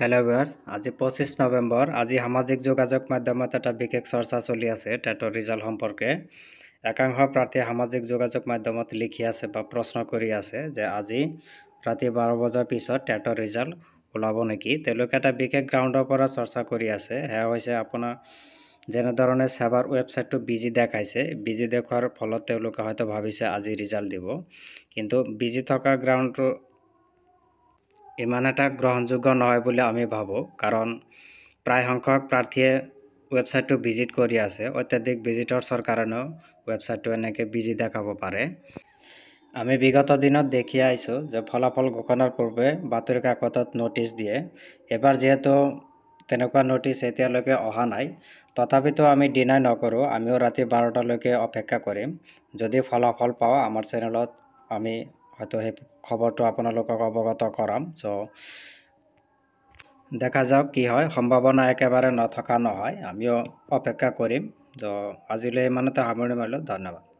hello' viewers আজি পঁচিছ নৱেম্বৰ আজি সামাজিক যোগাযোগ মাধ্যমত এটা বিশেষ চৰ্চা চলি আছে টেটৰ ৰিজাল্ট সম্পৰ্কে একাংশ প্ৰাৰ্থীয়ে সামাজিক যোগাযোগ মাধ্যমত লিখি আছে বা প্ৰশ্ন কৰি আছে যে আজি ৰাতি বাৰ বজাৰ পিছত টেটৰ ৰিজাল্ট ওলাব নেকি তেওঁলোকে এটা বিশেষ গ্ৰাউণ্ডৰ পৰা চৰ্চা কৰি আছে সেয়া হৈছে আপোনাৰ যেনেধৰণে চেবাৰ ৱেবছাইটটো বিজি দেখাইছে বিজি দেখুৱাৰ ফলত তেওঁলোকে হয়তো ভাবিছে আজি ৰিজাল্ট দিব কিন্তু বিজি থকা গ্ৰাউণ্ডটো ইমান এটা গ্ৰহণযোগ্য নহয় বুলি আমি ভাবোঁ কাৰণ প্ৰায় সংখ্যক প্ৰাৰ্থীয়ে ৱেবছাইটটো ভিজিট কৰি আছে অত্যাধিক ভিজিটৰ্ছৰ কাৰণেও ৱেবছাইটটো এনেকৈ বিজি দেখাব পাৰে আমি বিগত দিনত দেখি আহিছোঁ যে ফলাফল ঘোষণাৰ পূৰ্বে বাতৰি কাকতত ন'টিছ দিয়ে এবাৰ যিহেতু তেনেকুৱা ন'টিছ এতিয়ালৈকে অহা নাই তথাপিতো আমি ডিনাই নকৰোঁ আমিও ৰাতি বাৰটালৈকে অপেক্ষা কৰিম যদি ফলাফল পাওঁ আমাৰ চেনেলত আমি হয়তো সেই খবৰটো আপোনালোকক অৱগত কৰাম চ' দেখা যাওক কি হয় সম্ভাৱনা একেবাৰে নথকা নহয় আমিও অপেক্ষা কৰিম চ' আজিলৈ ইমানতে সামৰণি মাৰিলোঁ ধন্যবাদ